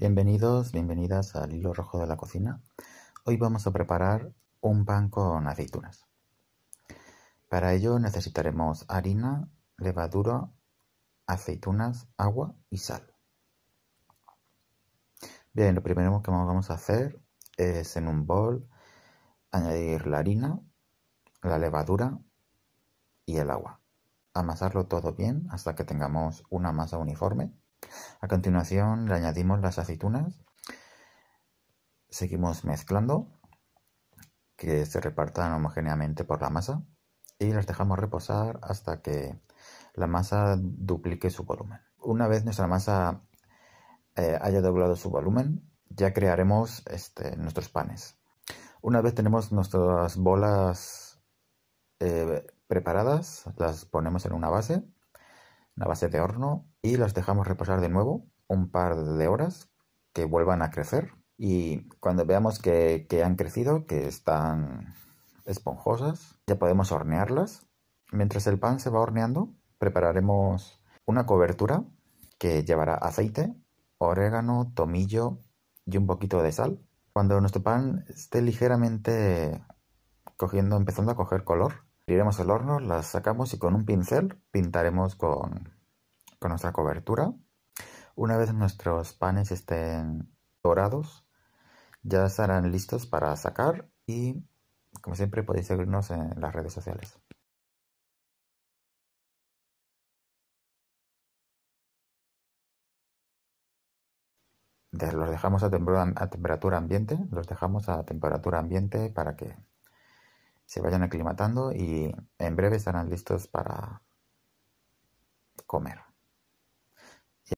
Bienvenidos, bienvenidas al hilo rojo de la cocina. Hoy vamos a preparar un pan con aceitunas. Para ello necesitaremos harina, levadura, aceitunas, agua y sal. Bien, lo primero que vamos a hacer es en un bol añadir la harina, la levadura y el agua. Amasarlo todo bien hasta que tengamos una masa uniforme a continuación le añadimos las aceitunas. Seguimos mezclando, que se repartan homogéneamente por la masa y las dejamos reposar hasta que la masa duplique su volumen. Una vez nuestra masa eh, haya doblado su volumen, ya crearemos este, nuestros panes. Una vez tenemos nuestras bolas eh, preparadas, las ponemos en una base la base de horno y las dejamos reposar de nuevo un par de horas que vuelvan a crecer y cuando veamos que, que han crecido, que están esponjosas, ya podemos hornearlas. Mientras el pan se va horneando, prepararemos una cobertura que llevará aceite, orégano, tomillo y un poquito de sal. Cuando nuestro pan esté ligeramente cogiendo, empezando a coger color, iremos el horno, las sacamos y con un pincel pintaremos con, con nuestra cobertura. Una vez nuestros panes estén dorados, ya estarán listos para sacar y, como siempre, podéis seguirnos en las redes sociales. los dejamos a, temperatura ambiente, los dejamos a temperatura ambiente para que se vayan aclimatando y en breve estarán listos para comer.